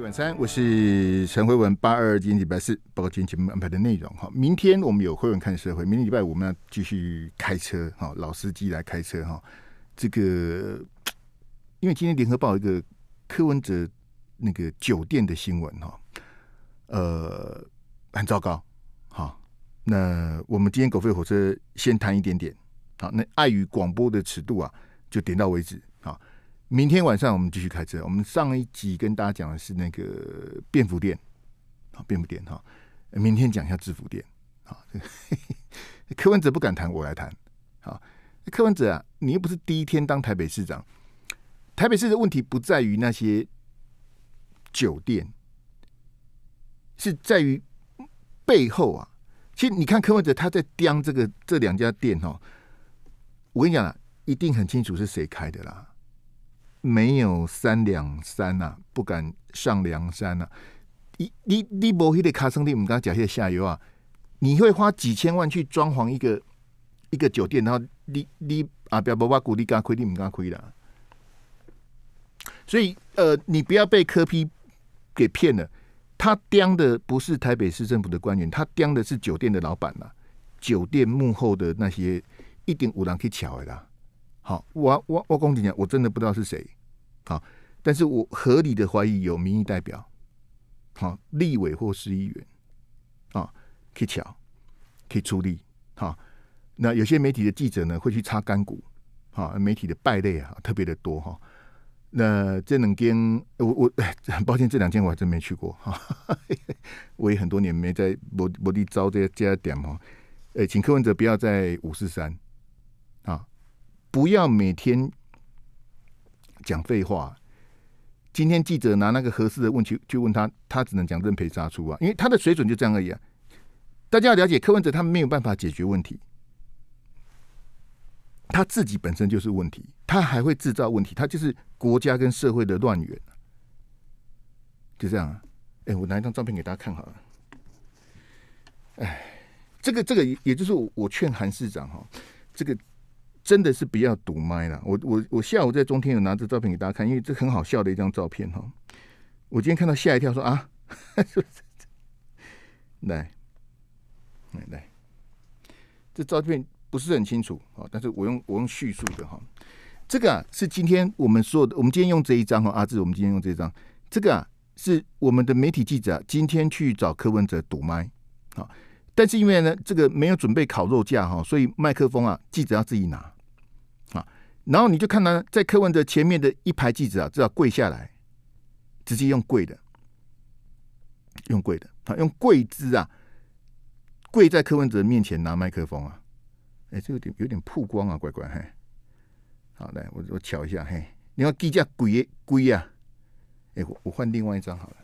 晚三，我是陈慧文，八二今天礼拜四，包括今天节目安排的内容哈。明天我们有会文看社会，明天礼拜五我们要继续开车哈，老司机来开车哈。这个因为今天联合报一个柯文哲那个酒店的新闻哈，呃，很糟糕哈。那我们今天狗吠火车先谈一点点好，那碍于广播的尺度啊，就点到为止啊。明天晚上我们继续开车。我们上一集跟大家讲的是那个便服店，好，便服店哈。明天讲一下制服店嘿，柯文哲不敢谈，我来谈。好，柯文哲啊，你又不是第一天当台北市长，台北市的问题不在于那些酒店，是在于背后啊。其实你看柯文哲他在刁这个这两家店哦，我跟你讲，啊，一定很清楚是谁开的啦。没有三两三呐，不敢上梁山呐。你你你不会个卡生意，我们刚刚讲些下游啊，你会花几千万去装潢一个一个酒店，然后你你啊，不要不要鼓励干亏的，不敢亏啦。所以呃，你不要被柯批给骗了，他盯的不是台北市政府的官员，他盯的是酒店的老板呐，酒店幕后的那些一定有人去以的啦、的。好，我我我公你讲，我真的不知道是谁，好，但是我合理的怀疑有民意代表，好，立委或市议员，啊，可以抢，可以出力，哈，那有些媒体的记者呢，会去插干股，啊，媒体的败类啊，特别的多哈，那这两天，我我很 抱歉，这两天我还真没去过哈，我也很多年没在博博地招这这些点哈，哎，请柯文哲不要在五四三。不要每天讲废话。今天记者拿那个合适的问题去问他，他只能讲认赔杀出啊，因为他的水准就这样而已啊。大家要了解，柯文者他没有办法解决问题，他自己本身就是问题，他还会制造问题，他就是国家跟社会的乱源，就这样啊。哎，我拿一张照片给大家看好了。哎，这个这个，也就是我劝韩市长哈，这个。真的是比较堵麦了。我我我下午在中天有拿着照片给大家看，因为这很好笑的一张照片哈。我今天看到吓一跳，说啊，来来来，这照片不是很清楚啊，但是我用我用叙述的哈。这个是今天我们说的，我们今天用这一张哈，阿志，我们今天用这张，这个啊是我们的媒体记者今天去找柯文哲堵麦啊。但是因为呢，这个没有准备烤肉架哈，所以麦克风啊，记者要自己拿啊。然后你就看到在柯文哲前面的一排记者啊，只要跪下来，直接用跪的，用跪的啊，用跪姿啊，跪在柯文哲面前拿麦克风啊。哎，这有点有点曝光啊，乖乖嘿。好，来我我瞧一下嘿，你要记下鬼鬼啊。哎，我我换另外一张好了，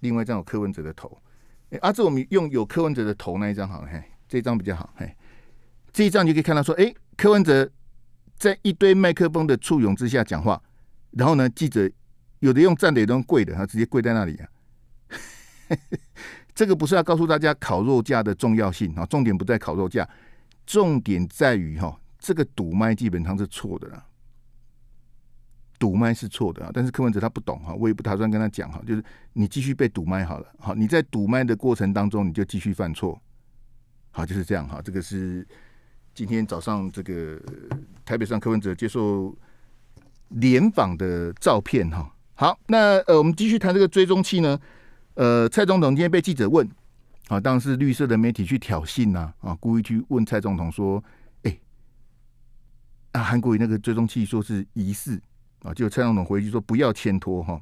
另外一张有柯文哲的头。诶，阿志，我们用有柯文哲的头那一张好了，嘿，这一张比较好，嘿，这一张就可以看到说，哎，柯文哲在一堆麦克风的簇拥之下讲话，然后呢，记者有的用站的，有的用跪的，他直接跪在那里，啊。这个不是要告诉大家烤肉架的重要性啊，重点不在烤肉架，重点在于哈，这个堵麦基本上是错的了。赌麦是错的啊，但是柯文哲他不懂哈，我也不打算跟他讲哈，就是你继续被赌麦好了，好你在赌麦的过程当中你就继续犯错，好就是这样哈，这个是今天早上这个台北上柯文哲接受联访的照片哈。好，那呃我们继续谈这个追踪器呢，呃蔡总统今天被记者问，啊当时绿色的媒体去挑衅呐，啊故意去问蔡总统说，诶，啊韩国那个追踪器说是疑似。啊！就蔡总统回去说：“不要牵拖哈，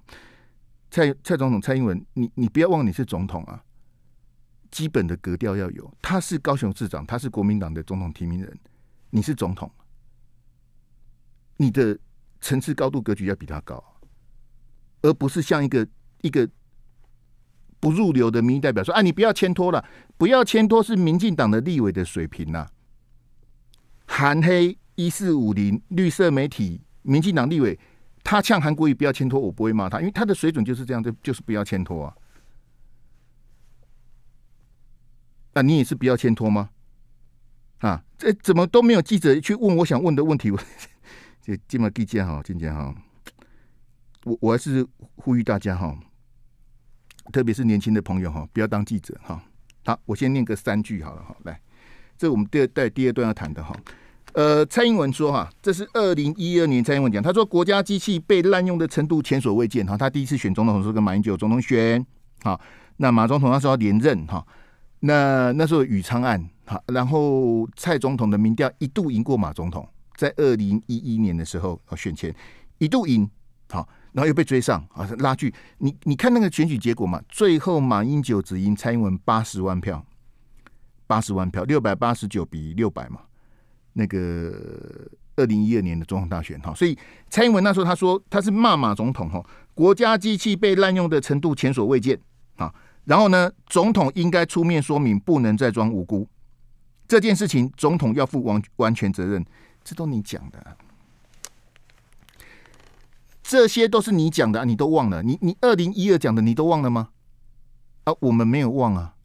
蔡蔡总统蔡英文，你你不要忘你是总统啊，基本的格调要有。他是高雄市长，他是国民党的总统提名人，你是总统，你的层次高度格局要比他高，而不是像一个一个不入流的民意代表说：‘啊，你不要牵拖了，不要牵拖是民进党的立委的水平呐。’韩黑一四五零绿色媒体。”民进党立委他呛韩国瑜不要牵拖，我不会骂他，因为他的水准就是这样，就就是不要牵拖啊。那你也是不要牵拖吗？啊，这怎么都没有记者去问我想问的问题？这今晚第几哈，今天哈，我我还是呼吁大家哈，特别是年轻的朋友哈，不要当记者哈。好，我先念个三句好了哈，来，这我们第二、代第二段要谈的哈。呃，蔡英文说哈，这是二零一二年蔡英文讲，他说国家机器被滥用的程度前所未见哈。他第一次选总统时跟马英九总统选好，那马总统那时候连任哈，那那时候宇昌案哈，然后蔡总统的民调一度赢过马总统，在二零一一年的时候啊选前一度赢好，然后又被追上啊拉锯。你你看那个选举结果嘛，最后马英九只赢蔡英文八十万票，八十万票六百八十九比六百嘛。那个二零一二年的总统大选哈，所以蔡英文那时候他说他是骂马总统哈，国家机器被滥用的程度前所未见啊，然后呢，总统应该出面说明，不能再装无辜，这件事情总统要负完完全责任，这都你讲的，这些都是你讲的，你都忘了，你你二零一二讲的你都忘了吗？啊，我们没有忘啊，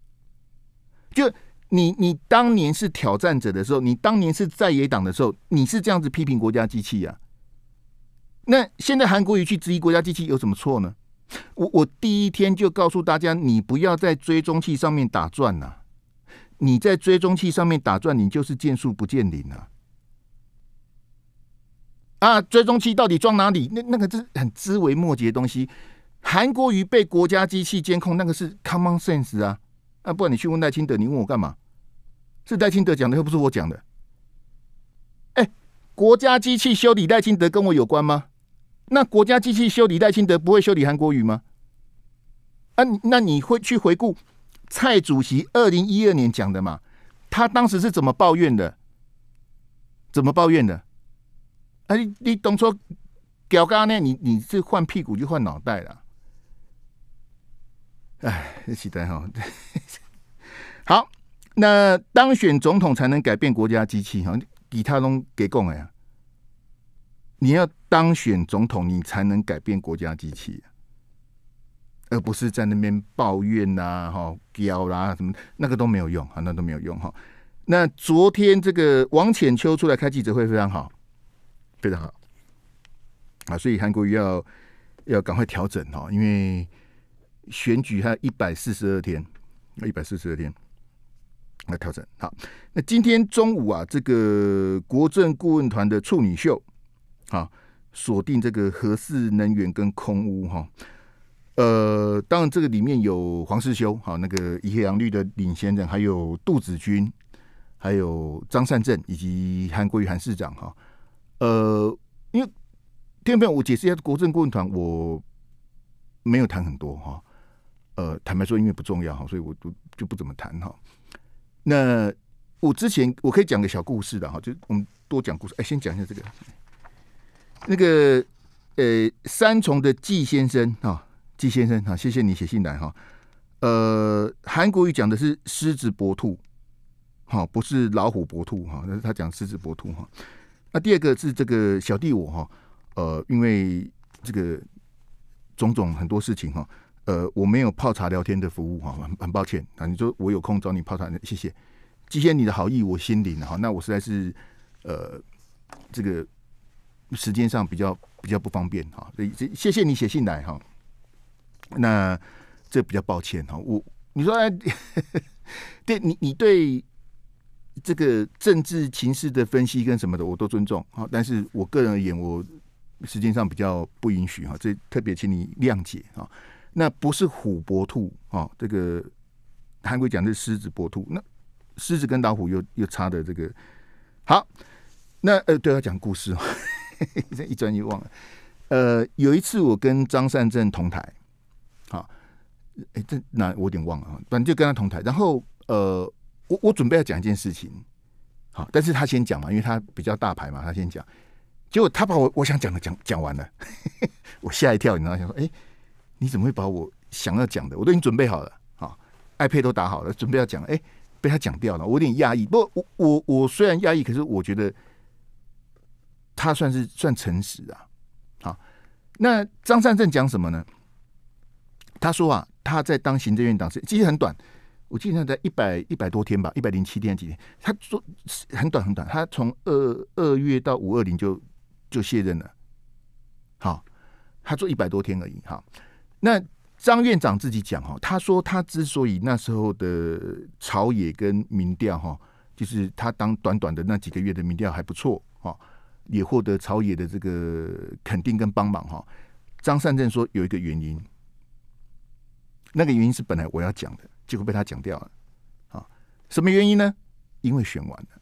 就。你你当年是挑战者的时候，你当年是在野党的时候，你是这样子批评国家机器呀？那现在韩国瑜去质疑国家机器有什么错呢？我我第一天就告诉大家，你不要在追踪器上面打转呐！你在追踪器上面打转，你就是见树不见林啊！啊，追踪器到底装哪里？那那个是很枝微末节的东西。韩国瑜被国家机器监控，那个是 common sense 啊！啊，不然你去问赖清德，你问我干嘛？是戴清德讲的，又不是我讲的。哎，国家机器修理戴清德跟我有关吗？那国家机器修理戴清德不会修理韩国瑜吗？啊，那你会去回顾蔡主席二零一二年讲的嘛？他当时是怎么抱怨的？怎么抱怨的？哎，你懂说屌刚呢？你你是换屁股就换脑袋了？哎，一起哈，好。那当选总统才能改变国家机器哈，比他东给共哎，你要当选总统，你才能改变国家机器，而不是在那边抱怨呐哈，屌啦什么那个都没有用啊，那都没有用哈。那昨天这个王浅秋出来开记者会非常好，非常好啊，所以韩国瑜要要赶快调整哈，因为选举还有一百四十二天，一百四十二天。来调整好。那今天中午啊，这个国政顾问团的处女秀，啊，锁定这个核四能源跟空屋哈。呃，当然这个里面有黄世修，哈那个黑洋绿的领先人，还有杜子君，还有张善政以及韩国瑜韩市长哈。呃，因为天友，我解释一下国政顾问团，我没有谈很多哈。呃，坦白说，因为不重要哈，所以我就就不怎么谈哈。那我之前我可以讲个小故事的哈，就我们多讲故事。哎，先讲一下这个，那个呃，三重的纪先生哈，纪先生哈，谢谢你写信来哈。呃，韩国语讲的是狮子搏兔，好不是老虎搏兔哈，那是他讲狮子搏兔哈。那第二个是这个小弟我哈，呃，因为这个种种很多事情哈。呃，我没有泡茶聊天的服务哈，很很抱歉。那你说我有空找你泡茶，谢谢。谢谢你的好意，我心领哈。那我实在是呃，这个时间上比较比较不方便哈。所以谢谢你写信来哈。那这比较抱歉哈。我你说哎、对，你你对这个政治情势的分析跟什么的我都尊重啊。但是我个人而言，我时间上比较不允许哈。这特别请你谅解啊。那不是虎搏兔啊，这个韩国讲的是狮子搏兔。那狮子跟老虎又又差的这个好。那呃，对要讲故事，一转就忘了。呃，有一次我跟张善正同台，好，哎这那我有点忘了啊，反正就跟他同台。然后呃，我我准备要讲一件事情，好，但是他先讲嘛，因为他比较大牌嘛，他先讲。结果他把我我想讲的讲讲完了，我吓一跳，你知道想说，哎。你怎么会把我想要讲的？我都已经准备好了啊，iPad 都打好了，准备要讲，哎，被他讲掉了，我有点压抑。不我我我虽然压抑，可是我觉得他算是算诚实啊，好。那张善正讲什么呢？他说啊，他在当行政院长时，其实很短，我记得在一百一百多天吧，一百零七天几天。他说很短很短，他从二二月到五二零就就卸任了，好，他做一百多天而已，哈。那张院长自己讲哈，他说他之所以那时候的朝野跟民调哈，就是他当短短的那几个月的民调还不错哈，也获得朝野的这个肯定跟帮忙哈。张善政说有一个原因，那个原因是本来我要讲的，结果被他讲掉了。啊，什么原因呢？因为选完了，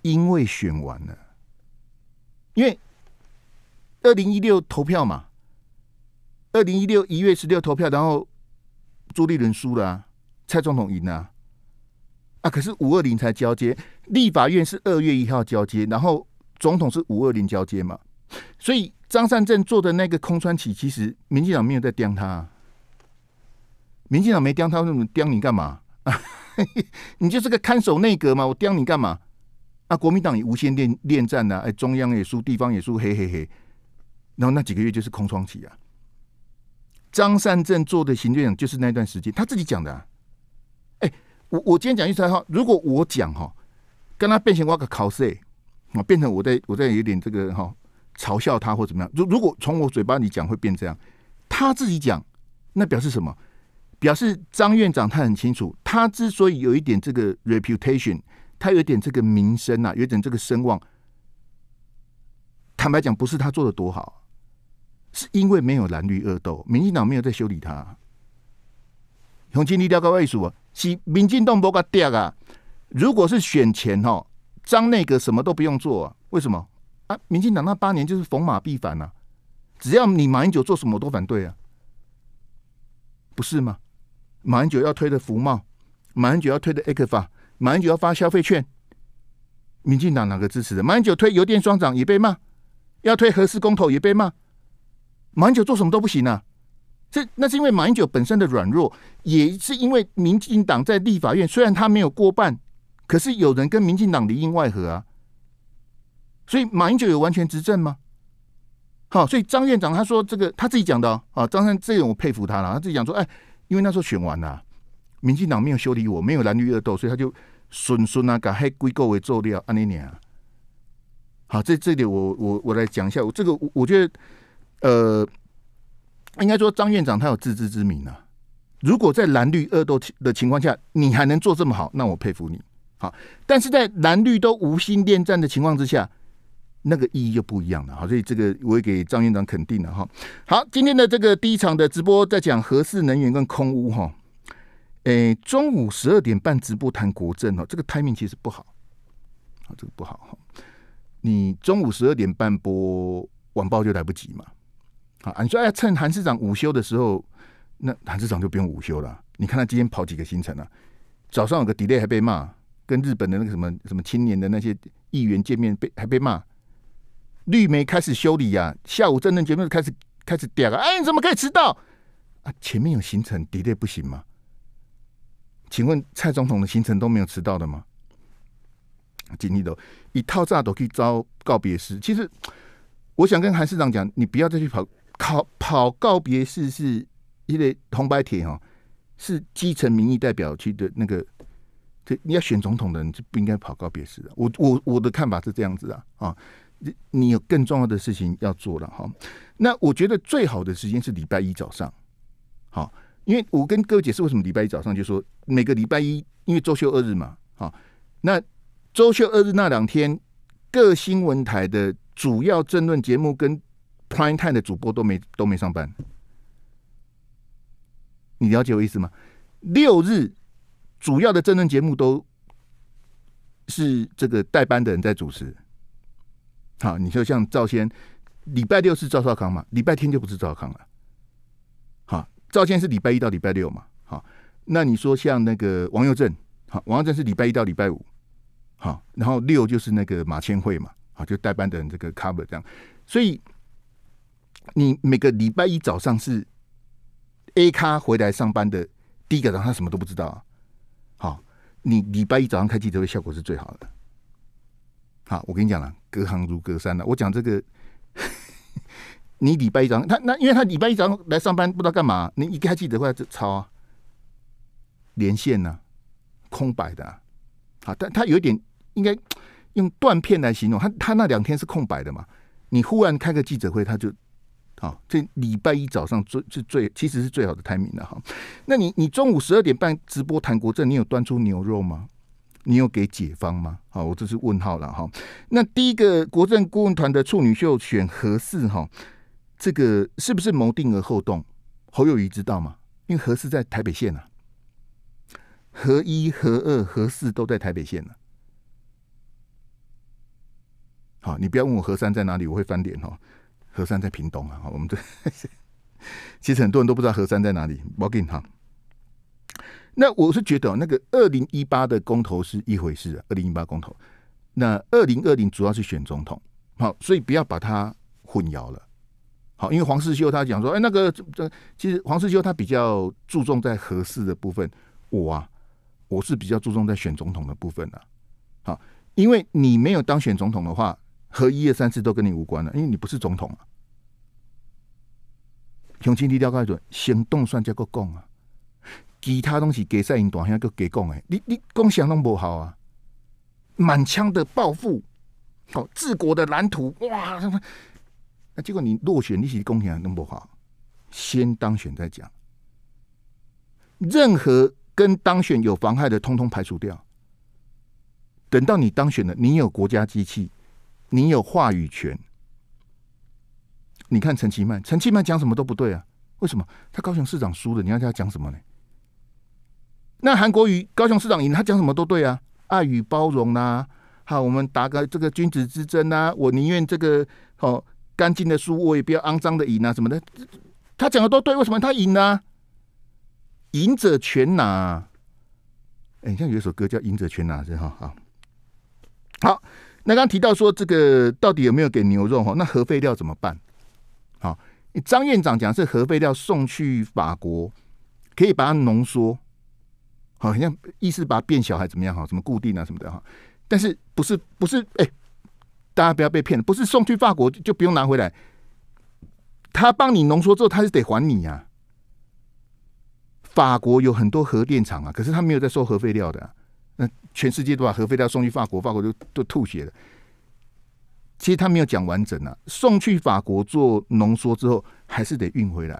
因为选完了，因为二零一六投票嘛。二零一六一月十六投票，然后朱立伦输了，蔡总统赢了。啊，可是五二零才交接，立法院是二月一号交接，然后总统是五二零交接嘛。所以张善政做的那个空窗期，其实民进党没有在刁他，民进党没刁他，那么刁你干嘛？你就是个看守内阁嘛，我刁你干嘛？啊，国民党也无限恋恋战呐，哎，中央也输，地方也输，嘿嘿嘿。然后那几个月就是空窗期啊。张善政做的行政长就是那段时间，他自己讲的。哎，我我今天讲句实话，如果我讲哈，跟他变形挖个考试啊，变成我在我在有点这个哈嘲笑他或怎么样？如如果从我嘴巴里讲会变这样，他自己讲那表示什么？表示张院长他很清楚，他之所以有一点这个 reputation，他有点这个名声呐，有点这个声望。坦白讲，不是他做的多好。是因为没有蓝绿恶斗，民进党没有在修理他。洪金立掉个位数，是民进党不个调啊？如果是选前哦，张那个什么都不用做，为什么啊？民进党那八年就是逢马必反啊，只要你马英九做什么都反对啊，不是吗？马英九要推的福茂，马英九要推的 A 克法，马英九要发消费券，民进党哪个支持的？马英九推邮电双涨也被骂，要推核四公投也被骂。马英九做什么都不行啊！这那是因为马英九本身的软弱，也是因为民进党在立法院虽然他没有过半，可是有人跟民进党里应外合啊。所以马英九有完全执政吗？好，所以张院长他说这个他自己讲的啊，张三这个我佩服他了，他自己讲说，哎，因为那时候选完了民进党没有修理我，没有蓝绿恶斗，所以他就损损啊，搞黑规构为助料安那尼啊。好，这这点我我我来讲一下，我这个我觉得。呃，应该说张院长他有自知之明啊。如果在蓝绿恶斗的情况下，你还能做这么好，那我佩服你。好，但是在蓝绿都无心恋战的情况之下，那个意义就不一样了。好，所以这个我也给张院长肯定了。哈，好，今天的这个第一场的直播在讲核四能源跟空屋哈。诶，中午十二点半直播谈国政哦，这个 timing 其实不好，啊，这个不好哈。你中午十二点半播晚报就来不及嘛。啊！你说，哎，趁韩市长午休的时候，那韩市长就不用午休了。你看他今天跑几个行程了？早上有个 delay 还被骂，跟日本的那个什么什么青年的那些议员见面被还被骂。绿媒开始修理呀。下午正正节目开始开始嗲啊！哎，你怎么可以迟到？啊，前面有行程 delay 不行吗？请问蔡总统的行程都没有迟到的吗？经历的，一套炸可去招告别诗。其实我想跟韩市长讲，你不要再去跑。考跑告别式是，因为红白铁哦，是基层民意代表去的那个，这你要选总统的，你不应该跑告别式的。我我我的看法是这样子啊，啊，你你有更重要的事情要做了哈。那我觉得最好的时间是礼拜一早上，好，因为我跟各位解释为什么礼拜一早上，就说每个礼拜一，因为周休二日嘛，好，那周休二日那两天，各新闻台的主要政论节目跟。Prime Time 的主播都没都没上班，你了解我意思吗？六日主要的真论节目都是这个代班的人在主持。好，你说像赵先，礼拜六是赵少康嘛？礼拜天就不是赵少康了。好，赵先是礼拜一到礼拜六嘛？好，那你说像那个王佑振，好，王佑振是礼拜一到礼拜五，好，然后六就是那个马千惠嘛？好，就代班的人这个 cover 这样，所以。你每个礼拜一早上是 A 咖回来上班的第一个早上，什么都不知道啊。好，你礼拜一早上开记者会效果是最好的。好，我跟你讲了，隔行如隔山了。我讲这个，你礼拜一早上，他那因为他礼拜一早上来上班不知道干嘛，你一个开记者会就抄啊，连线呢，空白的。好，但他有点应该用断片来形容，他他那两天是空白的嘛。你忽然开个记者会，他就。好，这礼拜一早上最是最其实是最好的 timing 了哈。那你你中午十二点半直播谈国政，你有端出牛肉吗？你有给解方吗？好，我这是问号了哈。那第一个国政顾问团的处女秀选何四。哈？这个是不是谋定而后动？侯友谊知道吗？因为何四在台北县啊，何一、何二、何四都在台北县呢。好，你不要问我何三在哪里，我会翻脸哦。河山在屏东啊，我们这 其实很多人都不知道河山在哪里。我给你看。那我是觉得，那个二零一八的公投是一回事，啊，二零一八公投。那二零二零主要是选总统，好，所以不要把它混淆了。好，因为黄世修他讲说，哎，那个这其实黄世修他比较注重在合适的部分，我啊我是比较注重在选总统的部分啊。好，因为你没有当选总统的话。和一二三四都跟你无关了，因为你不是总统。雄心立雕高准，行动算结个共啊，其他东西给赛因大亨都给共哎，你你讲想弄不好啊，满腔的抱负，好治国的蓝图哇！那结果你落选，你是贡献还弄不好，先当选再讲。任何跟当选有妨害的，通通排除掉。等到你当选了，你有国家机器。你有话语权？你看陈其迈，陈其迈讲什么都不对啊？为什么他高雄市长输了？你要他讲什么呢？那韩国瑜高雄市长赢，他讲什么都对啊？爱与包容啊，好，我们打个这个君子之争啊，我宁愿这个好干净的输，我也不要肮脏的赢啊，什么的。他讲的都对，为什么他赢呢？赢者全拿。哎，你像有一首歌叫《赢者全拿》，是哈？好。那刚刚提到说，这个到底有没有给牛肉哈？那核废料怎么办？好，张院长讲是核废料送去法国，可以把它浓缩，好像意思把它变小，还怎么样哈？怎么固定啊什么的哈？但是不是不是？哎，大家不要被骗了，不是送去法国就不用拿回来，他帮你浓缩之后，他是得还你呀。法国有很多核电厂啊，可是他没有在收核废料的。全世界都把核废料送去法国，法国就都吐血了。其实他没有讲完整啊，送去法国做浓缩之后，还是得运回来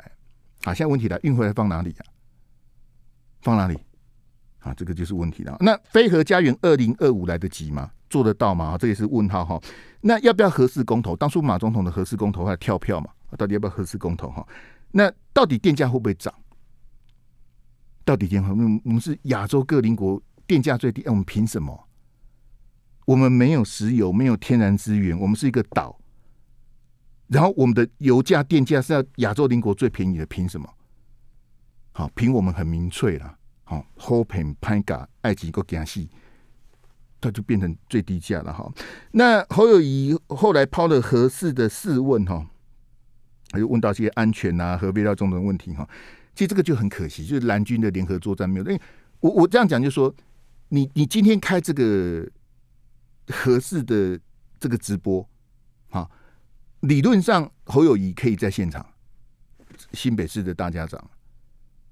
啊。现在问题来，运回来放哪里啊？放哪里？啊，这个就是问题了。那“非核家园”二零二五来得及吗？做得到吗？这也是问号哈。那要不要核试公投？当初马总统的核试公投还跳票嘛？到底要不要核试公投哈？那到底电价会不会涨？到底电？我们我们是亚洲各邻国。电价最低，哎，我们凭什么？我们没有石油，没有天然资源，我们是一个岛。然后我们的油价、电价是要亚洲邻国最便宜的，凭什么？好，凭我们很民粹了。好，Hoping、Panga、埃及国江西，他就变成最低价了。好，那侯友谊后来抛了合适的试问，哈，他就问到这些安全啊、核废料种的问题，哈。其实这个就很可惜，就是蓝军的联合作战没有。因为我我这样讲就说。你你今天开这个合适的这个直播，啊，理论上侯友谊可以在现场，新北市的大家长，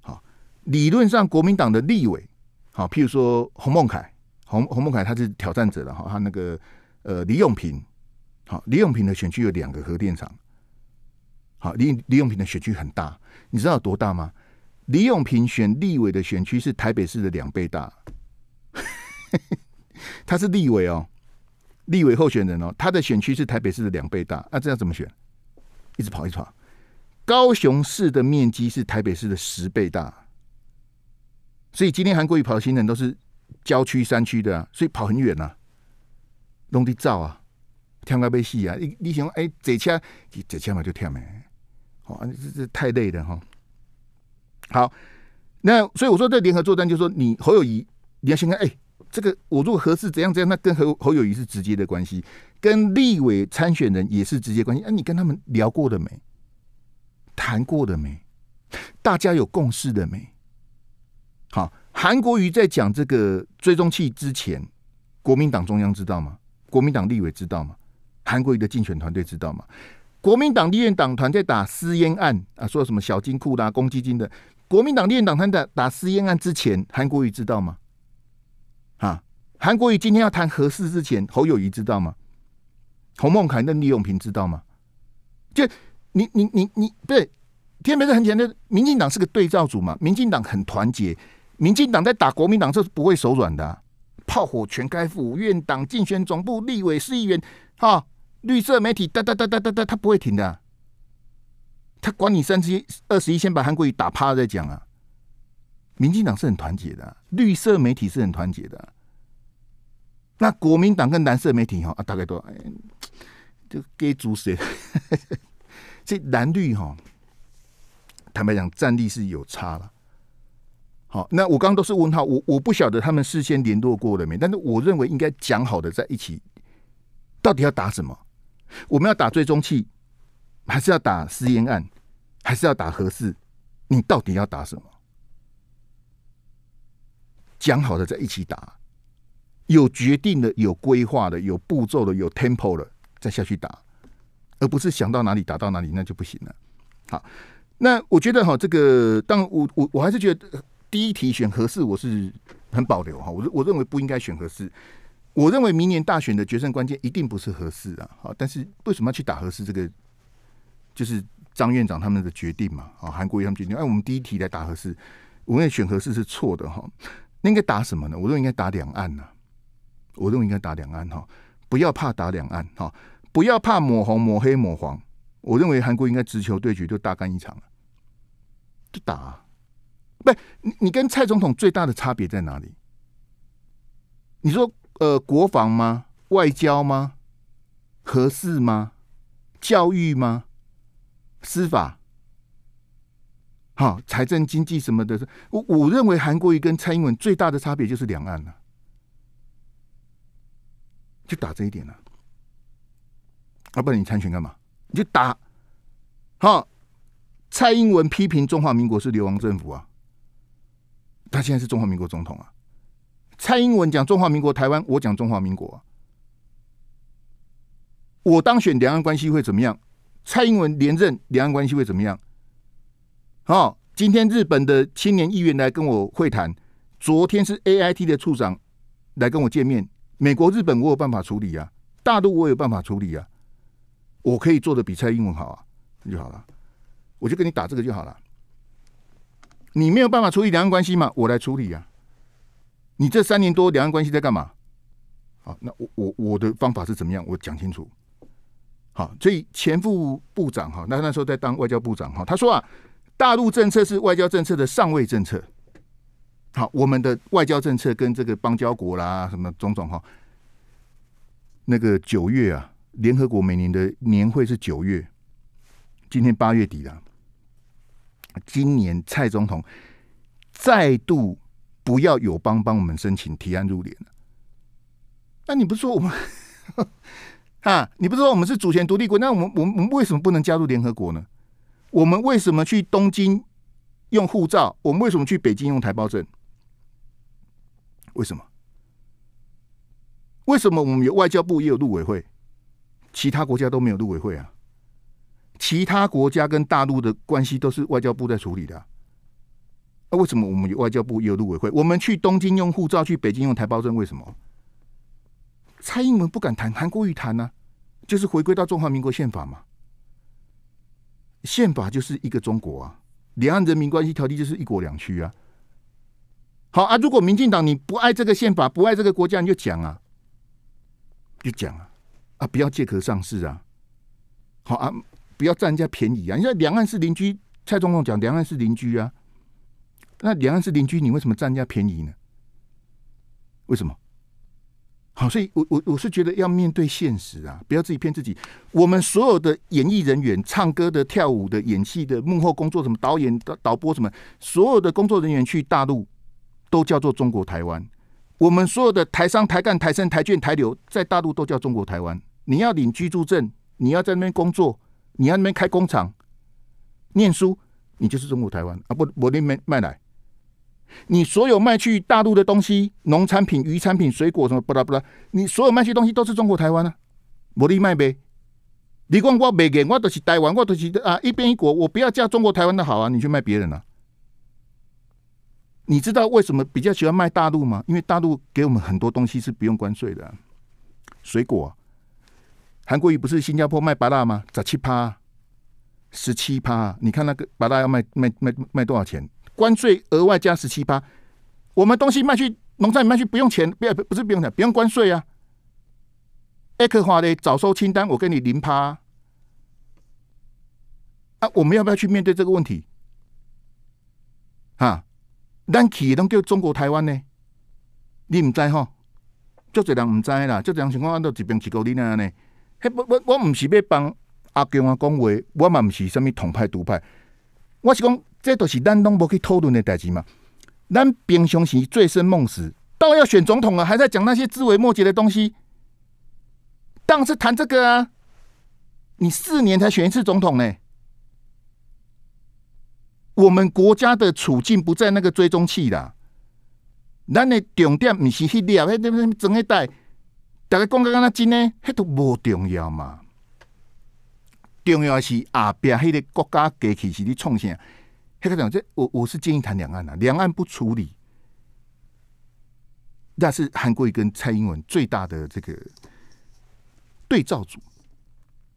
好，理论上国民党的立委，好，譬如说洪孟凯，洪洪孟凯他是挑战者了，哈，他那个呃李永平，好，李永平的选区有两个核电厂，好，李李永平的选区很大，你知道有多大吗？李永平选立委的选区是台北市的两倍大。他是立委哦，立委候选人哦，他的选区是台北市的两倍大，那这样怎么选？一直跑一跑，高雄市的面积是台北市的十倍大，所以今天韩国瑜跑的新人都是郊区山区的啊，所以跑很远呐，弄地照啊，跳要被戏啊！你你想哎，坐车坐车嘛就跳哎，好啊，这这太累了哈。好，那所以我说这联合作战，就说你侯友谊。你要先看，哎，这个我如果合适怎样怎样，那跟侯侯友谊是直接的关系，跟立委参选人也是直接关系。哎，你跟他们聊过的没？谈过的没？大家有共识的没？好，韩国瑜在讲这个追踪器之前，国民党中央知道吗？国民党立委知道吗？韩国瑜的竞选团队知道吗？国民党立院党团在打私烟案啊，说什么小金库啦、公积金的，国民党立院党团在打私烟案之前，韩国瑜知道吗？啊，韩国瑜今天要谈何事之前，侯友谊知道吗？洪孟凯、跟李永平知道吗？就你、你、你、你，对，天平是很简单。民进党是个对照组嘛？民进党很团结，民进党在打国民党，这是不会手软的，炮火全开，府院党、竞选总部、立委、市议员，哈，绿色媒体哒哒哒哒哒哒，他不会停的。他管你三七二十一，先把韩国瑜打趴了再讲啊。民进党是很团结的，绿色媒体是很团结的。那国民党跟蓝色媒体哈啊，大概都哎，就给足谁？这蓝绿哈，坦白讲，战力是有差了。好，那我刚刚都是问他，我我不晓得他们事先联络过了没，但是我认为应该讲好的在一起，到底要打什么？我们要打追踪器，还是要打私烟案，还是要打核四？你到底要打什么？讲好的再一起打，有决定的、有规划的、有步骤的、有 tempo 的，再下去打，而不是想到哪里打到哪里，那就不行了。好，那我觉得哈，这个，当我我我还是觉得第一题选合适，我是很保留哈。我我认为不应该选合适，我认为明年大选的决胜关键一定不是合适啊。好，但是为什么要去打合适？这个就是张院长他们的决定嘛。好，韩国瑜他们决定，哎，我们第一题来打合适，我认为选合适是错的哈。那应该打什么呢？我认为应该打两岸呐，我认为应该打两岸哈，不要怕打两岸哈，不要怕抹红、抹黑、抹黄。我认为韩国应该直球对决就大干一场了，就打。啊。不，你你跟蔡总统最大的差别在哪里？你说呃，国防吗？外交吗？合适吗？教育吗？司法？好，财政经济什么的，我我认为韩国瑜跟蔡英文最大的差别就是两岸啊，就打这一点啊，啊，不然你参选干嘛？你就打，好，蔡英文批评中华民国是流亡政府啊，他现在是中华民国总统啊，蔡英文讲中华民国台湾，我讲中华民国，我当选两岸关系会怎么样？蔡英文连任两岸关系会怎么样？好，今天日本的青年议员来跟我会谈，昨天是 A I T 的处长来跟我见面。美国、日本，我有办法处理啊！大陆，我有办法处理啊！我可以做的比蔡英文好啊，那就好了。我就跟你打这个就好了。你没有办法处理两岸关系吗？我来处理啊！你这三年多两岸关系在干嘛？好，那我我我的方法是怎么样？我讲清楚。好，所以前副部长哈，那那时候在当外交部长哈，他说啊。大陆政策是外交政策的上位政策。好，我们的外交政策跟这个邦交国啦，什么种种哈。那个九月啊，联合国每年的年会是九月。今天八月底了。今年蔡总统再度不要友邦帮我们申请提案入联了。那你不是说我们啊？你不是说我们是主权独立国？那我们我们我们为什么不能加入联合国呢？我们为什么去东京用护照？我们为什么去北京用台胞证？为什么？为什么我们有外交部也有陆委会？其他国家都没有陆委会啊？其他国家跟大陆的关系都是外交部在处理的。那为什么我们有外交部也有陆委会？我们去东京用护照，去北京用台胞证，为什么？蔡英文不敢谈，韩国于谈呢？就是回归到中华民国宪法嘛。宪法就是一个中国啊，《两岸人民关系条例》就是一国两区啊。好啊，如果民进党你不爱这个宪法，不爱这个国家，你就讲啊，就讲啊，啊，不要借壳上市啊，好啊，不要占人家便宜啊。你说两岸是邻居，蔡总统讲两岸是邻居啊，那两岸是邻居，你为什么占人家便宜呢？为什么？好，所以我我我是觉得要面对现实啊，不要自己骗自己。我们所有的演艺人员、唱歌的、跳舞的、演戏的、幕后工作，什么导演、导播，什么所有的工作人员去大陆，都叫做中国台湾。我们所有的台商、台干、台生、台眷、台流，在大陆都叫中国台湾。你要领居住证，你要在那边工作，你要那边开工厂、念书，你就是中国台湾啊！不，我那边卖奶。你所有卖去大陆的东西，农产品、鱼产品、水果什么不拉不拉，你所有卖去东西都是中国台湾啊，我你卖呗。你讲我每个我都是台湾，我都是啊，一边一国，我不要加中国台湾的好啊，你去卖别人了。你知道为什么比较喜欢卖大陆吗？因为大陆给我们很多东西是不用关税的，水果。韩国语不是新加坡卖八大吗？十七趴，十七趴，你看那个八大要卖卖卖卖多少钱？关税额外加十七趴，我们东西卖去农产卖去不用钱，不要不是不用钱，不用关税啊！爱克华的早收清单，我跟你零趴。啊，我们要不要去面对这个问题？哈，咱去拢叫中国台湾呢？你唔知吼？足侪人毋知啦，足多人情况都一边一个你那尼。迄我我我唔是要帮阿强啊讲话，我嘛毋是什物统派独派，我是讲。这都是咱拢无去讨论的代志嘛！咱平常时醉生梦死，到要选总统了，还在讲那些枝微末节的东西。当然是谈这个啊！你四年才选一次总统呢。我们国家的处境不在那个追踪器啦，咱的重点不是去聊，整一代大概刚刚那真天还都无重要嘛。重要是后壁迄个国家过去是伫创啥？黑克长，这我我是建议谈两岸啊，两岸不处理，那是韩国瑜跟蔡英文最大的这个对照组。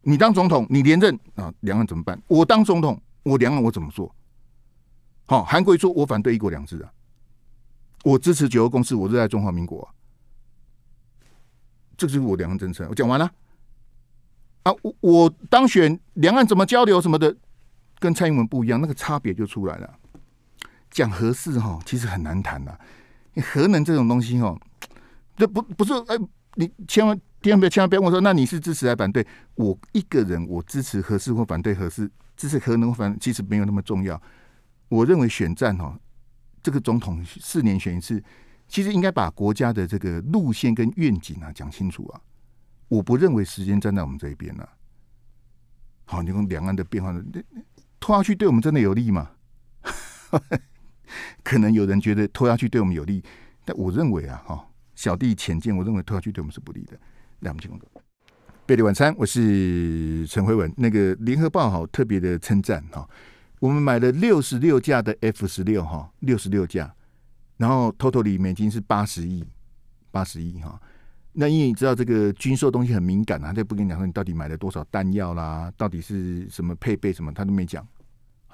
你当总统，你连任啊，两岸怎么办？我当总统，我两岸我怎么做？好，韩国瑜说，我反对一国两制啊，我支持九欧共识，我热爱中华民国啊，这就是我两岸政策。我讲完了啊，我我当选，两岸怎么交流什么的。跟蔡英文不一样，那个差别就出来了。讲核事哈，其实很难谈你核能这种东西哦，这不不是哎，你千万、千万别、千万别我说，那你是支持还反对？我一个人，我支持核事或反对核事，支持核能反，其实没有那么重要。我认为选战哦，这个总统四年选一次，其实应该把国家的这个路线跟愿景啊讲清楚啊。我不认为时间站在我们这一边啊。好，你看两岸的变化，那。拖下去对我们真的有利吗？可能有人觉得拖下去对我们有利，但我认为啊，哈，小弟浅见，我认为拖下去对我们是不利的。两分钟，贝利晚餐，我是陈慧文。那个联合报好特别的称赞哈，我们买了六十六架的 F 十六哈，六十六架，然后 total 里美金是八十亿，八十亿哈。那因为你知道这个军售东西很敏感啊，他不跟你讲说你到底买了多少弹药啦，到底是什么配备什么，他都没讲。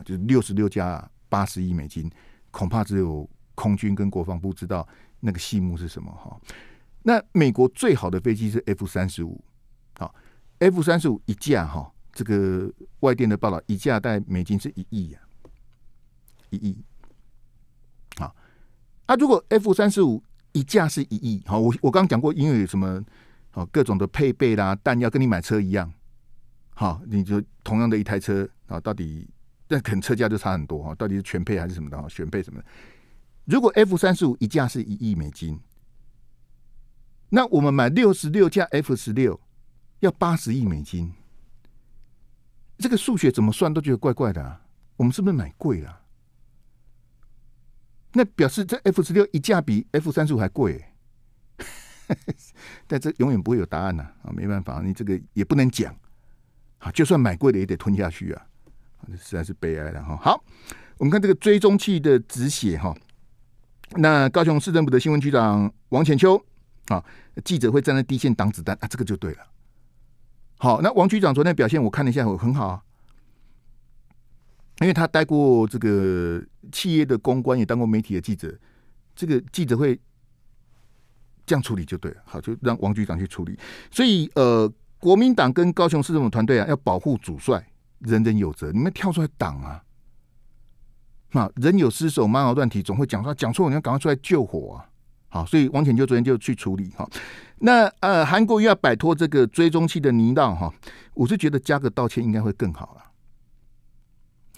就是六十六加八十亿美金，恐怕只有空军跟国防部知道那个细目是什么哈。那美国最好的飞机是 F 三十五，好 F 三十五一架哈，这个外电的报道一架在美金是一亿呀，一亿。好，啊，如果 F 三十五一架是一亿，好，我我刚讲过，因为有什么好各种的配备啦，弹药跟你买车一样，好，你就同样的一台车啊，到底。那可能车价就差很多哈，到底是全配还是什么的哈，选配什么？的。如果 F 三十五一架是一亿美金，那我们买六十六架 F 十六要八十亿美金，这个数学怎么算都觉得怪怪的啊！我们是不是买贵了？那表示这 F 十六一架比 F 三十五还贵？但这永远不会有答案呢啊！没办法，你这个也不能讲啊，就算买贵了也得吞下去啊。实在是悲哀了哈。好，我们看这个追踪器的止血哈。那高雄市政府的新闻局长王前秋啊，记者会站在第一线挡子弹啊，这个就对了。好，那王局长昨天表现我看了一下，我很好啊，因为他带过这个企业的公关，也当过媒体的记者，这个记者会这样处理就对了。好，就让王局长去处理。所以呃，国民党跟高雄市政府团队啊，要保护主帅。人人有责，你们跳出来挡啊！那人有失手，马有乱蹄，总会讲说讲错，你要赶快出来救火啊！好，所以王前就昨天就去处理哈。那呃，韩国又要摆脱这个追踪器的泥道哈，我是觉得加个道歉应该会更好了。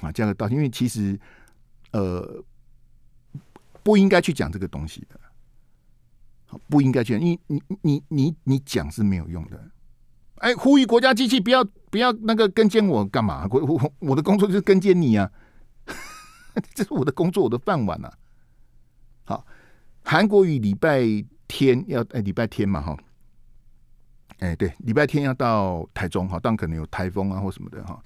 啊，加个道歉，因为其实呃不应该去讲这个东西的，不应该去，因你你你你你讲是没有用的。哎，呼吁国家机器不要不要那个跟监我干嘛？我我我的工作就是跟监你啊，这是我的工作，我的饭碗啊。好，韩国瑜礼拜天要哎礼拜天嘛哈，哎对，礼拜天要到台中哈，但可能有台风啊或什么的哈，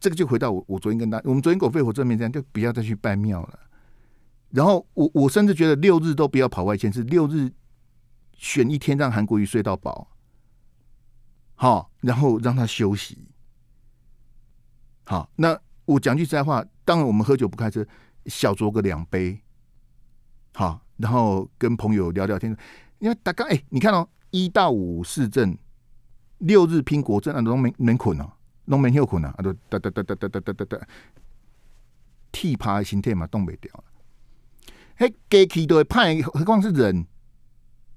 这个就回到我我昨天跟家，我们昨天狗肺火正面样，就不要再去拜庙了。然后我我甚至觉得六日都不要跑外县市，六日选一天让韩国瑜睡到饱。好，然后让他休息。好，那我讲句实在话，当然我们喝酒不开车，小酌个两杯。好，然后跟朋友聊聊天。因为大家哎，你看哦，一到五市镇，六日拼国阵啊，农民能捆哦，农民又捆啊，啊，都哒哒哒哒哒哒哒哒哒，体趴的身体嘛动不掉了。嘿，机器都会怕，何况是人。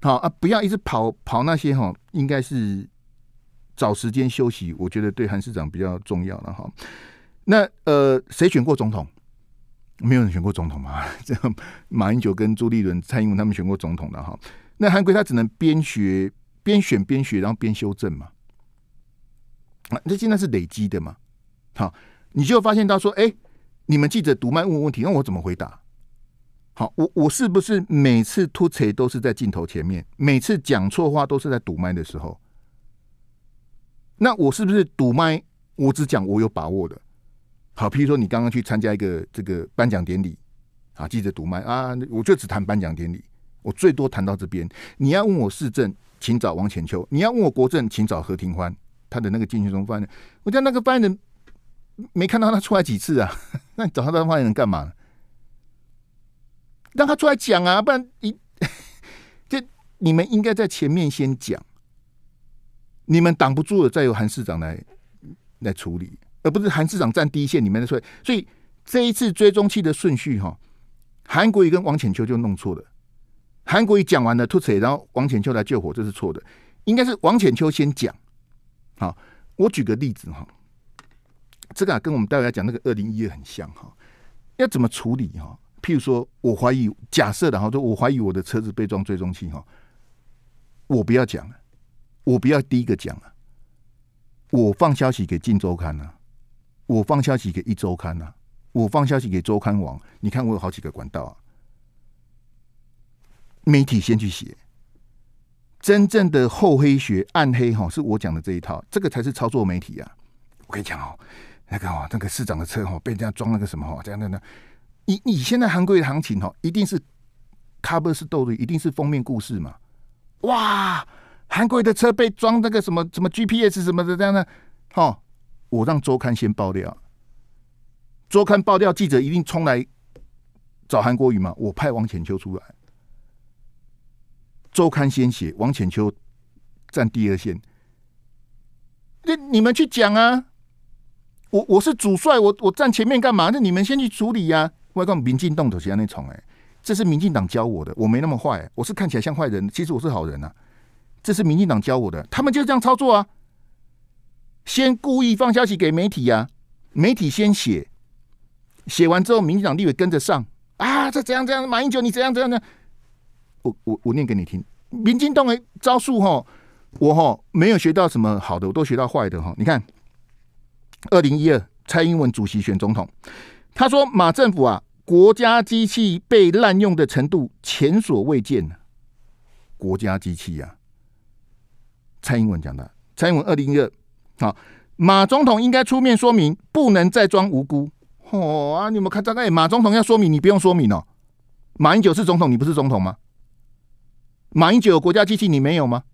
好啊，不要一直跑跑那些哈，应该是。找时间休息，我觉得对韩市长比较重要了哈。那呃，谁选过总统？没有人选过总统吗？这样，马英九跟朱立伦、蔡英文他们选过总统的哈。那韩国他只能边学边选边学，然后边修正嘛。那现在是累积的嘛？好，你就发现到说：“哎，你们记者读麦问问题，那我怎么回答？”好，我我是不是每次突锤都是在镜头前面？每次讲错话都是在堵麦的时候？那我是不是赌麦？我只讲我有把握的。好，譬如说，你刚刚去参加一个这个颁奖典礼，啊，记者赌麦啊，我就只谈颁奖典礼，我最多谈到这边。你要问我市政，请找王乾秋；你要问我国政，请找何庭欢。他的那个竞选中发言人，我家那个发言人没看到他出来几次啊？那你找他的发言人干嘛？让他出来讲啊，不然一 这你们应该在前面先讲。你们挡不住了，再由韩市长来来处理，而不是韩市长站第一线。里面的所以，所以这一次追踪器的顺序哈，韩国瑜跟王浅秋就弄错了。韩国瑜讲完了脱水，然后王浅秋来救火，这是错的。应该是王浅秋先讲。好，我举个例子哈，这个跟我们大家讲那个二零一也很像哈。要怎么处理哈？譬如说我怀疑，假设的哈，说，我怀疑我的车子被撞追踪器哈，我不要讲了。我不要第一个讲啊！我放消息给《晋周刊》啊，我放消息给《一周刊》啊，我放消息给《周刊网》。你看我有好几个管道啊。媒体先去写，真正的厚黑学、暗黑哈，是我讲的这一套，这个才是操作媒体啊！我跟你讲哦，那个哦，那个市长的车哦，被人家装了个什么哦，这样那样，你你现在韩国的行情哦，一定是 Cover 是斗的，一定是封面故事嘛？哇！韩国瑜的车被装那个什么什么 GPS 什么的这样的，好，我让周刊先爆料。周刊爆料记者一定冲来找韩国瑜嘛？我派王浅秋出来，周刊先写，王浅秋站第二线。那你们去讲啊！我我是主帅，我我站前面干嘛？那你们先去处理呀！外加民进党头家那宠，哎，这是民进党教我的，我没那么坏，我是看起来像坏人，其实我是好人啊。这是民进党教我的，他们就这样操作啊！先故意放消息给媒体呀，媒体先写，写完之后，民进党立委跟着上啊！这怎样怎样？马英九，你怎样怎样呢？我我我念给你听，民进党的招数哈，我哈没有学到什么好的，我都学到坏的哈。你看，二零一二，蔡英文主席选总统，他说马政府啊，国家机器被滥用的程度前所未见国家机器呀。蔡英文讲的，蔡英文二零一二，好，马总统应该出面说明，不能再装无辜。哦啊，你们看这个？马总统要说明，你不用说明哦。马英九是总统，你不是总统吗？马英九有国家机器，你没有吗？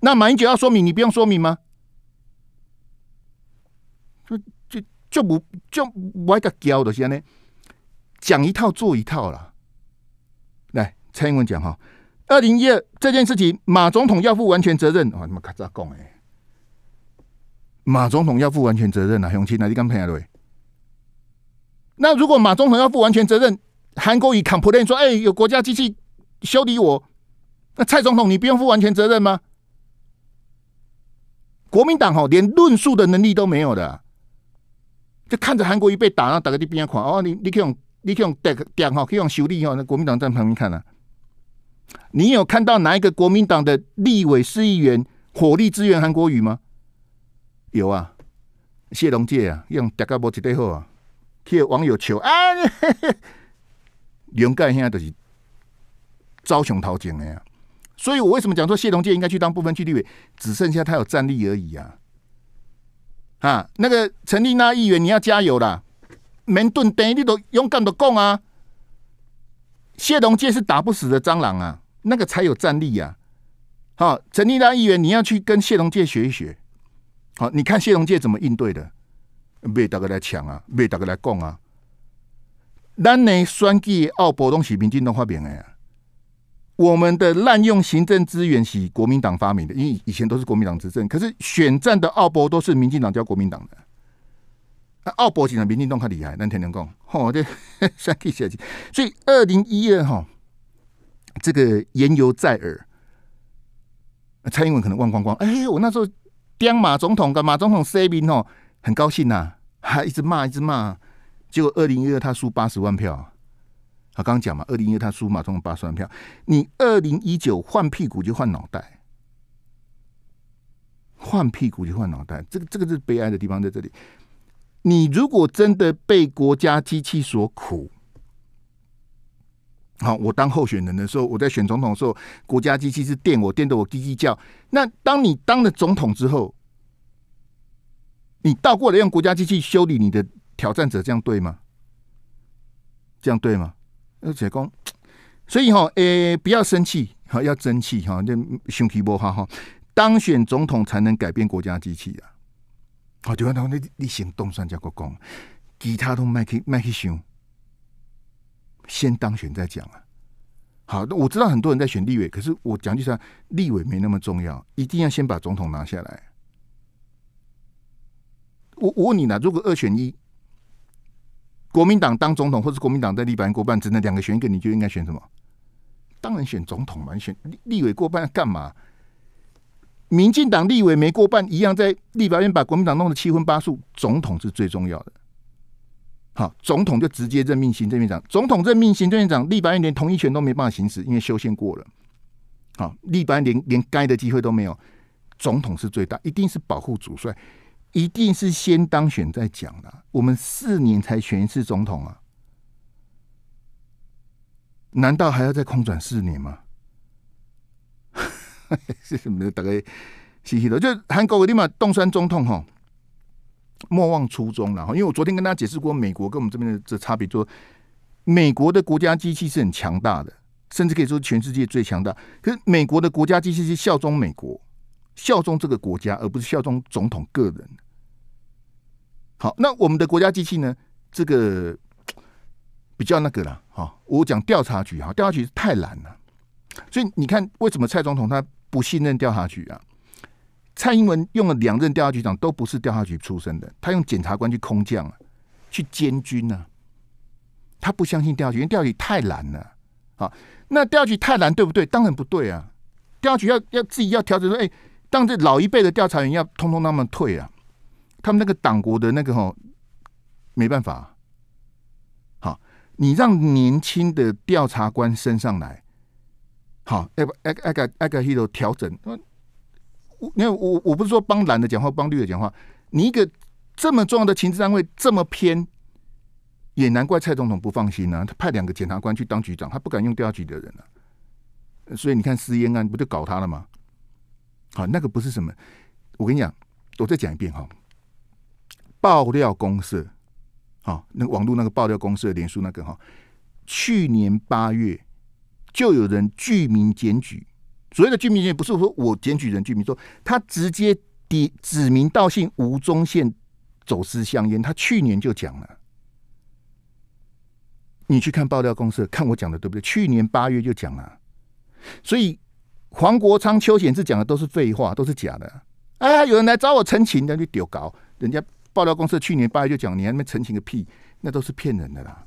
那马英九要说明，你不用说明吗？就就就不就歪个交的先呢，讲一套做一套了。来，蔡英文讲哈。二零一二这件事情，马总统要负完全责任啊！你们卡扎讲哎，马总统要负完全责任啊！雄琪，哪你刚拍下来？那如果马总统要负完全责任，韩国瑜 complain 说：“哎，有国家机器修理我。”那蔡总统你不用负完全责任吗？国民党哦，连论述的能力都没有的，就看着韩国瑜被打，然后打个地边啊，看哦，你你可以用你可以用电电哈，可以用修理哈，那国民党在旁边看了。你有看到哪一个国民党的立委、市议员火力支援韩国瑜吗？有啊，谢龙介啊，用德高博一对号啊，去网友求啊，龙介现在就是招雄头颈的啊，所以我为什么讲说谢龙介应该去当部分区立委？只剩下他有战力而已啊！啊，那个陈丽娜议员，你要加油啦！面对敌你都勇敢的讲啊！谢龙介是打不死的蟑螂啊，那个才有战力呀！好，陈立德议员，你要去跟谢龙介学一学。好，你看谢龙介怎么应对的？被大家来抢啊，被大家来攻啊。咱内选举奥博东是民进党发明的，我们的滥用行政资源是国民党发明的，因为以前都是国民党执政，可是选战的奥博都是民进党教国民党的。澳博警长民进党卡厉害，咱天天讲，哦，的山崎小姐，所以二零一二吼，这个言犹在耳，蔡英文可能忘光光。哎，我那时候刁马总统跟马总统 n 兵哦，很高兴呐，还一直骂一直骂，结果二零一二他输八十万票，他刚刚讲嘛，二零一二他输马总统八十万票，你二零一九换屁股就换脑袋，换屁股就换脑袋，这个这个是悲哀的地方在这里。你如果真的被国家机器所苦，好，我当候选人的时候，我在选总统的时候，国家机器是电我，电得我叽叽叫。那当你当了总统之后，你倒过来用国家机器修理你的挑战者，这样对吗？这样对吗？而且公，所以哈，诶，不要生气，哈，要争气哈，那雄起波哈哈，当选总统才能改变国家机器啊。好，台湾党，你你先动算，再国讲，其他都卖去卖去想，先当选再讲啊。好，我知道很多人在选立委，可是我讲句实话，立委没那么重要，一定要先把总统拿下来。我我问你呐，如果二选一，国民党当总统，或是国民党在立法院过半，只能两个选一个，你就应该选什么？当然选总统嘛，你选立立委过半干嘛？民进党立委没过半，一样在立法院把国民党弄得七荤八素。总统是最重要的，好，总统就直接任命行政院长。总统任命行政院长，立法院连同意权都没办法行使，因为修宪过了。好，立法院连连该的机会都没有。总统是最大，一定是保护主帅，一定是先当选再讲的。我们四年才选一次总统啊，难道还要再空转四年吗？是呢？大概嘻嘻的，就韩国我立马冻山中统哈，莫忘初衷了哈。因为我昨天跟大家解释过，美国跟我们这边的这差别，说美国的国家机器是很强大的，甚至可以说全世界最强大。可是美国的国家机器是效忠美国，效忠这个国家，而不是效忠总统个人。好，那我们的国家机器呢？这个比较那个了哈。我讲调查局哈，调查局太懒了，所以你看为什么蔡总统他。不信任调查局啊！蔡英文用了两任调查局长，都不是调查局出身的，他用检察官去空降啊，去监军呢。他不相信调查为调查局太难了啊！那调查局太难，对不对？当然不对啊！调查局要要自己要调整说，哎，当这老一辈的调查员要通通那么退啊，他们那个党国的那个吼，没办法。好，你让年轻的调查官升上来。好，哎不，哎要改要改制度调整。我，因为我我不是说帮蓝的讲话，帮绿的讲话。你一个这么重要的情报单位，这么偏，也难怪蔡总统不放心呢。他派两个检察官去当局长，他不敢用调查局的人了。所以你看，私烟案不就搞他了吗？好，那个不是什么。我跟你讲，我再讲一遍哈。爆料公司，好，那网络那个爆料公司的联署那个哈，去年八月。就有人居民检举，所谓的居民检举不是说我检举人居民说他直接点指名道姓吴宗宪走私香烟，他去年就讲了。你去看爆料公司，看我讲的对不对？去年八月就讲了，所以黄国昌、邱显志讲的都是废话，都是假的。哎，有人来找我澄清，人家屌丢搞，人家爆料公司去年八月就讲，你还没澄清个屁，那都是骗人的啦。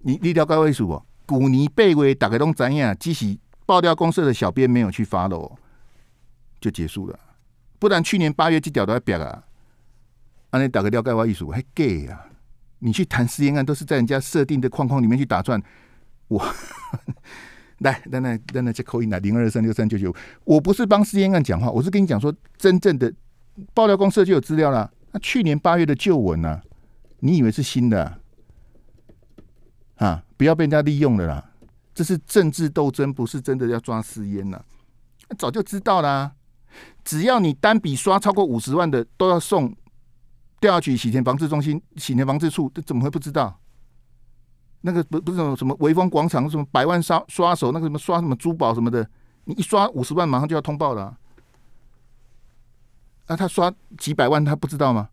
你立条高位数不？古尼八月打开东知影，即使爆料公社的小编没有去发咯，就结束了。不然去年八月就屌都要表啊，安尼打个吊盖我意思，还 gay 啊！你去谈实验案都是在人家设定的框框里面去打转，我来来来来来，接扣一来零二三六三九九。我不是帮实验案讲话，我是跟你讲说，真正的爆料公社就有资料了。那去年八月的旧闻呢？你以为是新的啊？不要被人家利用了啦！这是政治斗争，不是真的要抓私烟呐。早就知道啦，只要你单笔刷超过五十万的，都要送掉下去洗钱防治中心、洗钱防治处，这怎么会不知道？那个不不是什么什么威风广场，什么百万刷刷手，那个什么刷什么珠宝什么的，你一刷五十万，马上就要通报了。那他刷几百万，他不知道吗？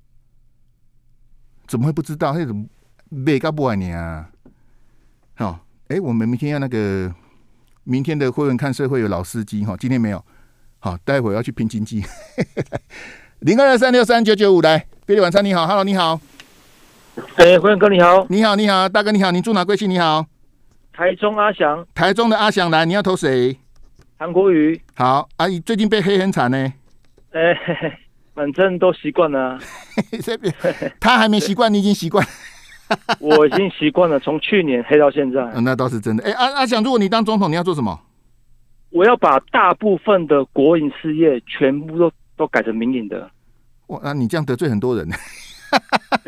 怎么会不知道？他怎么没搞不晚你啊？好，哎，我们明天要那个明天的会员看社会有老司机哈，今天没有，好，待会要去拼经济，零二二三六三九九五来，l y 晚餐你好，Hello 你好，哎，辉员哥你好，你好你好，大哥你好，你住哪贵姓？你好，台中阿翔，台中的阿翔来，你要投谁？韩国瑜，好，阿姨最近被黑很惨呢，哎，反正都习惯了，这边他还没习惯，你已经习惯。我已经习惯了，从去年黑到现在。那倒是真的。哎，阿阿翔，如果你当总统，你要做什么？我要把大部分的国营事业全部都都改成民营的。哇，那你这样得罪很多人。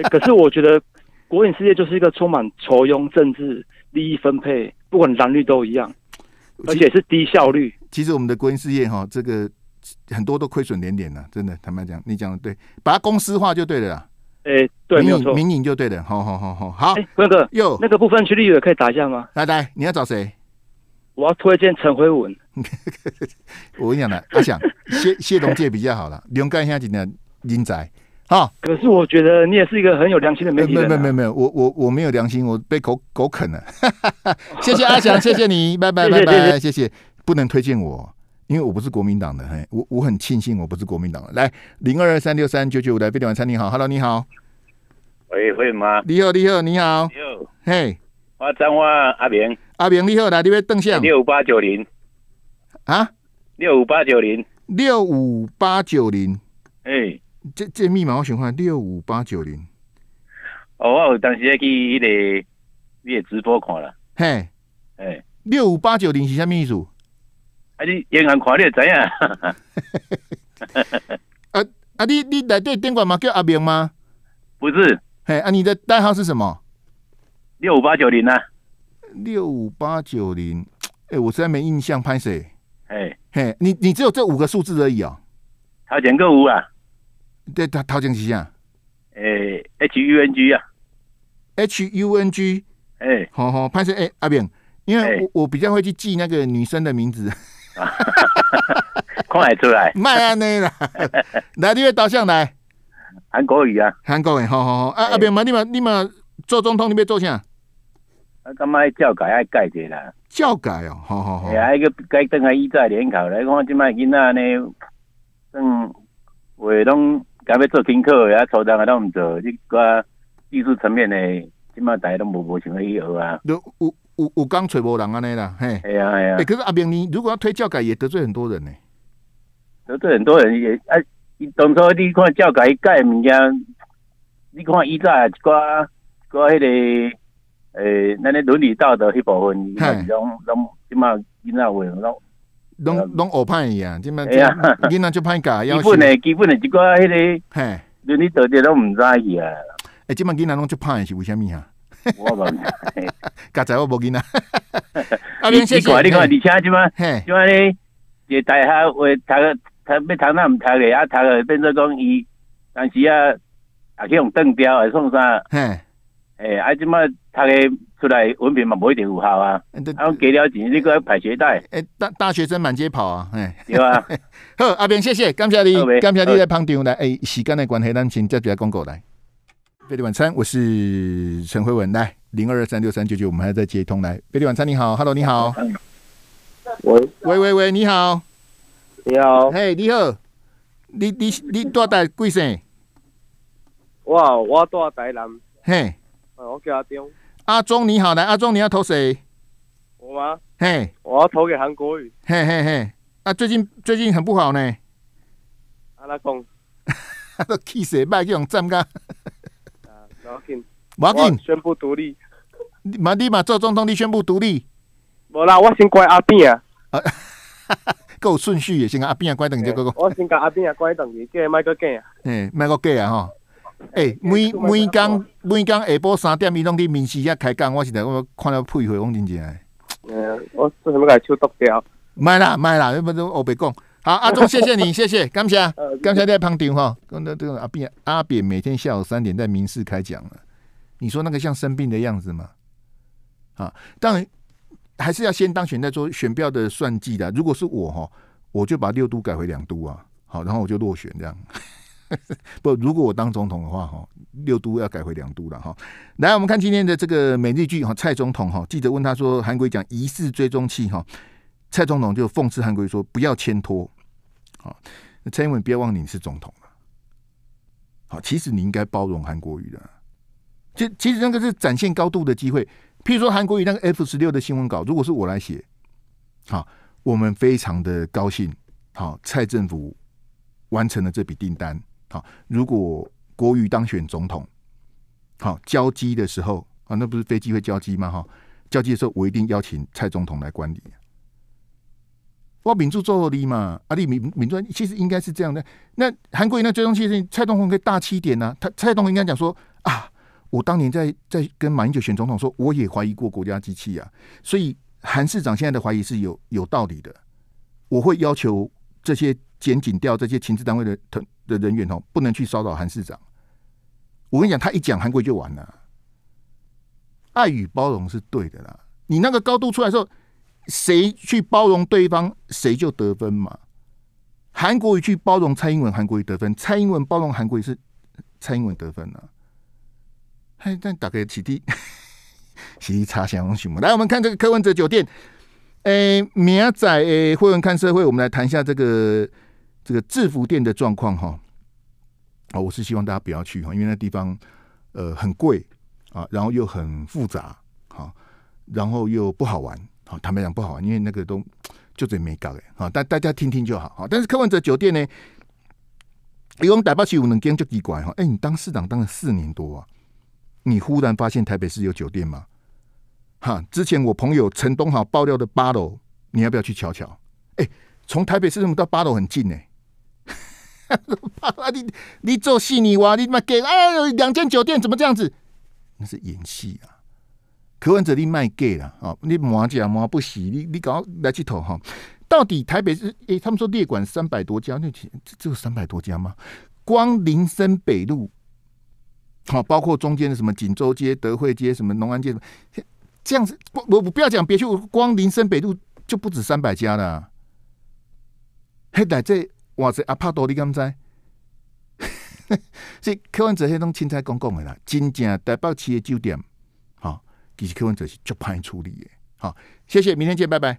可是我觉得国营事业就是一个充满仇庸政治利益分配，不管蓝绿都一样，而且是低效率。其实我们的国营事业哈，这个很多都亏损连连了。真的。坦白讲，你讲的对，把它公司化就对了。诶，对，没有错，民营就对的，好好好好好。哎，坤哥，哟，那个部分区立委可以打一下吗？来来，你要找谁？我要推荐陈辉文。我跟你讲了，阿翔，谢谢龙介比较好了，勇敢一下今天阴仔。好，可是我觉得你也是一个很有良心的媒体。没有没有没有，我我我没有良心，我被狗狗啃了。谢谢阿翔，谢谢你，拜拜拜拜，谢谢，不能推荐我。因为我不是国民党的，我我很庆幸我不是国民党的。来，零二二三六三九九五的飞碟晚餐，你好，Hello，你好，喂喂吗？你好，你好，你好，你好，嘿，我张我阿明，阿明你好，来这边邓下六五八九零，啊，六五八九零，六五八九零，哎，这这密码我想看六五八九零，哦，我当时去那个你也直播看了，嘿，哎，六五八九零是什么意思？啊，你银行跨了知影。啊啊，你你来对电广吗？叫阿明吗？不是，嘿，啊，你的代号是什么？六五八九零呢？六五八九零，哎，我实在没印象潘 Sir。哎嘿，你你只有这五个数字而已哦。陶前哥五啊？对，陶钱旗下。哎，H U N G 啊，H U N G，哎，好好，潘 Sir，哎，阿炳，因为我我比较会去记那个女生的名字。看会出来，卖安尼啦，来，你要导向来，韩国语啊，韩国语，好好好，啊啊，别嘛，你嘛，你嘛，做总统你别做啥，我今卖教改爱改者啦，教改哦，好好好，哎，一个改登下一再联考，来看今卖囡仔呢，正为拢改要做听课，也初等也都唔做，你讲技术层面的，起码大家都无无什么以后啊，都无。有有钢揣无人安尼啦嘿，哎呀哎呀！哎，可是阿明，你如果要推教改，也得罪很多人呢，得罪很多人也哎。当初你看教改改物件，你看以前一寡一寡，迄个诶，咱咧伦理道德迄部分，拢拢起码囝仔会拢拢拢学歹伊啊。基本基本啊，基本诶，一寡迄个嘿，伦理道德拢毋知伊啊。诶，即满囝仔拢就判是为虾米啊？我冇见，刚 才我冇见 啊！阿边谢谢，你看，你看，你听是吗？就话呢，也大学会读，他要读那唔读嘅，啊，读嘅变做讲伊，当时啊，啊去用登标来创啥？嗯，诶，啊，即麦读嘅出来文凭嘛冇一定有效啊！啊，给了钱，你个排学贷，诶，大大学生满街跑啊，对啊。好，阿边谢谢，感谢你，感谢你来捧场来。诶，时间的关系，咱先接住广告来。贝蒂晚餐，我是陈慧文。来零二二三六三九九，我们还在接通。来贝蒂晚餐，你好，Hello，你好。喂喂喂喂，你好。你好。嘿，你好。你你你住在贵省？我我住在台南。嘿，我叫阿忠。阿忠，你好，来。阿忠，你要投谁？我吗？嘿，我要投给韩国语，嘿嘿嘿，啊，最近最近很不好呢。阿拉贡，他 都 k 死，卖这种站歌。马竞，要紧，宣布独立。马蒂嘛做总统你宣布独立。无啦，我先乖阿边啊。够顺序也先阿边啊关等你这个。我先关阿边啊关等你，个卖哥计啊。嗯，卖哥计啊哈。诶，每每工每工下晡三点拢的面试也开讲，我是在我看了佩服王晶晶。哎，我做什么来抽毒标？卖啦卖啦，要不都后别讲。好，阿忠，谢谢你，谢谢。感谢，感谢在旁听哈。刚才这个阿扁，阿扁每天下午三点在民事开讲了。你说那个像生病的样子吗？啊，当然还是要先当选再说选票的算计的。如果是我哈，我就把六都改回两都啊。好，然后我就落选这样。不，如果我当总统的话哈，六都要改回两都了哈。来，我们看今天的这个美丽剧哈，蔡总统哈，记者问他说，韩国讲疑似追踪器哈，蔡总统就讽刺韩国说不要牵拖。啊，那蔡英文别忘你是总统了。好，其实你应该包容韩国语的。其其实那个是展现高度的机会。譬如说韩国语那个 F 十六的新闻稿，如果是我来写，好，我们非常的高兴。好，蔡政府完成了这笔订单。好，如果国语当选总统，好交机的时候啊，那不是飞机会交机吗？哈，交机的时候我一定邀请蔡总统来观礼。我民主做阿嘛，阿丽民民主其实应该是这样的。那韩国那最终其实蔡东红可以大气点啊。他蔡东应该讲说啊，我当年在在跟马英九选总统说，我也怀疑过国家机器啊，所以韩市长现在的怀疑是有有道理的。我会要求这些检警调这些情治单位的的人员哦，不能去骚扰韩市长。我跟你讲，他一讲韩国就完了。爱与包容是对的啦，你那个高度出来的时候。谁去包容对方，谁就得分嘛。韩国语去包容蔡英文，韩国语得分；蔡英文包容韩国语，是蔡英文得分啊。嘿，但打给洗地，洗地擦香什么？来，我们看这个柯文哲酒店。诶，明仔，诶，会员看社会，我们来谈一下这个这个制服店的状况哈。哦，我是希望大家不要去哈，因为那地方呃很贵啊，然后又很复杂，啊，然后又不好玩。好，坦白讲不好，因为那个都就这没搞的。好，大大家听听就好。好，但是柯文哲酒店呢，一我们巴北市五两间就几怪哈。哎，你当市长当了四年多啊，你忽然发现台北市有酒店吗？哈，之前我朋友陈东豪爆料的八楼，你要不要去瞧瞧？哎，从台北市政府到八楼很近呢。八 楼，你你做戏你哇，你妈给哎，两间酒店怎么这样子？那是演戏啊。柯文者你卖 gay 啦，哦，你马甲马不洗，你你搞来去头哈？到底台北是诶？他们说列馆三百多家，那几这只有三百多家吗？光林森北路，好，包括中间的什么锦州街、德惠街、什么农安街，这样子不我我不要讲，别去光林森北路就不止三百家了。嘿，代这哇塞阿帕多你敢毋知？所以客玩者迄东青菜讲讲的啦，真正台北企业酒店。其实客户就是较快处理耶。好，谢谢，明天见，拜拜。